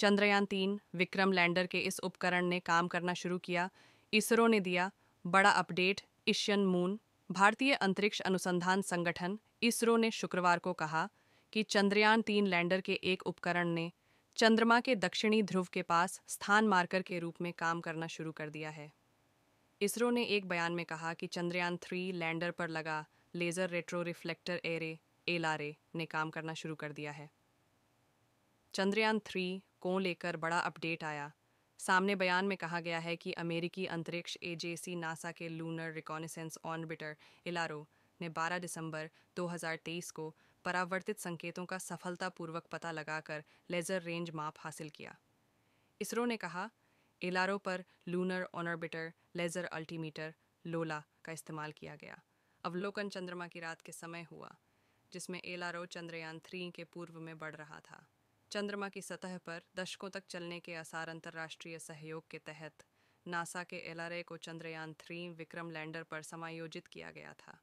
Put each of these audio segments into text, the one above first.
चंद्रयान तीन विक्रम लैंडर के इस उपकरण ने काम करना शुरू किया इसरो ने दिया बड़ा अपडेट इशियन मून भारतीय अंतरिक्ष अनुसंधान संगठन इसरो ने शुक्रवार को कहा कि चंद्रयान तीन लैंडर के एक उपकरण ने चंद्रमा के दक्षिणी ध्रुव के पास स्थान मार्कर के रूप में काम करना शुरू कर दिया है इसरो ने एक बयान में कहा कि चंद्रयान थ्री लैंडर पर लगा laser retro reflector array LRA ने काम करना शुरू कर दिया है चंद्रयान थ्री को लेकर बड़ा अपडेट आया सामने बयान में कहा गया है कि अमेरिकी अंतरिक्ष एजेंसी नासा के लूनर रिकॉनिसेंस ऑनबिटर इलारो ने 12 दिसंबर 2023 को परावर्तित संकेतों का सफलतापूर्वक पता लगाकर लेज़र रेंज माप हासिल किया इसरो ने कहा एलारो पर लूनर ऑनर्बिटर लेज़र अल्टीमीटर लोला का इस्तेमाल किया गया अवलोकन चंद्रमा की रात के समय हुआ जिसमें एलारो चंद्रयान थ्री के पूर्व में बढ़ रहा था चंद्रमा की सतह पर दशकों तक चलने के आसार अंतर्राष्ट्रीय सहयोग के तहत नासा के एल को चंद्रयान थ्री विक्रम लैंडर पर समायोजित किया गया था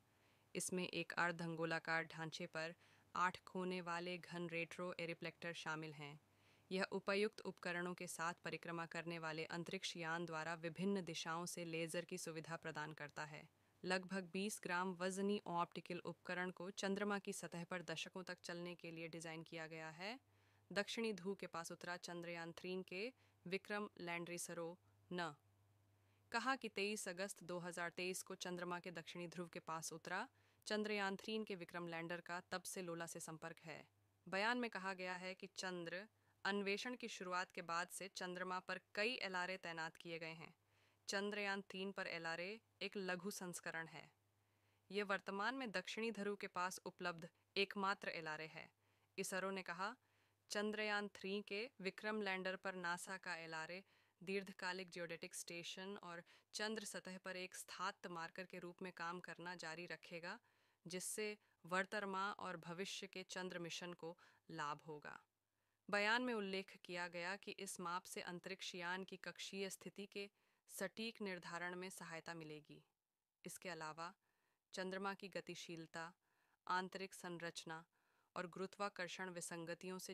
इसमें एक अर्धंगोलाकार ढांचे पर आठ खोने वाले घन रेट्रो एरिप्लेक्टर शामिल हैं यह उपयुक्त उपकरणों के साथ परिक्रमा करने वाले अंतरिक्ष यान द्वारा विभिन्न दिशाओं से लेजर की सुविधा प्रदान करता है लगभग 20 ग्राम वजनी ऑप्टिकल उपकरण को चंद्रमा की सतह पर दशकों तक चलने के लिए डिज़ाइन किया गया है दक्षिणी ध्रुव के पास उतरा चंद्रयान थ्रीन के विक्रम लैंड्री सरो न कहा कि 23 अगस्त 2023 को चंद्रमा के दक्षिणी ध्रुव के पास उतरा चंद्रयान थ्रीन के विक्रम लैंडर का तब से लोला से संपर्क है बयान में कहा गया है कि चंद्र अन्वेषण की शुरुआत के बाद से चंद्रमा पर कई एल तैनात किए गए हैं चंद्रयान तीन पर एल एक लघु संस्करण है ये वर्तमान में दक्षिणी ध्रुव के पास उपलब्ध एकमात्र एल है इसरो ने कहा चंद्रयान थ्री के विक्रम लैंडर पर नासा का एलारे दीर्घकालिक जियोडेटिक स्टेशन और चंद्र सतह पर एक स्थात मार्कर के रूप में काम करना जारी रखेगा जिससे वर्तरमा और भविष्य के चंद्र मिशन को लाभ होगा बयान में उल्लेख किया गया कि इस माप से अंतरिक्षयान की कक्षीय स्थिति के सटीक निर्धारण में सहायता मिलेगी इसके अलावा चंद्रमा की गतिशीलता आंतरिक संरचना और गुरुत्वाकर्षण विसंगतियों से